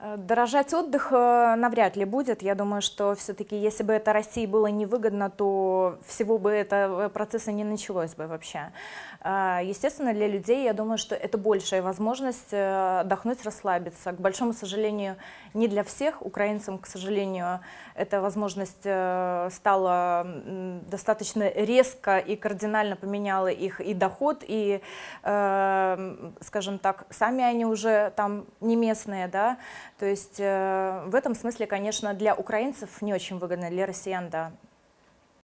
Э, дорожать отдых э, навряд ли будет. Я думаю, что все-таки, если бы это России было невыгодно, то всего бы этого э, процесса не началось бы вообще. Естественно, для людей, я думаю, что это большая возможность отдохнуть, расслабиться. К большому сожалению, не для всех украинцам, к сожалению, эта возможность стала достаточно резко и кардинально поменяла их и доход, и, скажем так, сами они уже там не местные, да, то есть э, в этом смысле, конечно, для украинцев не очень выгодно, для россиян, да,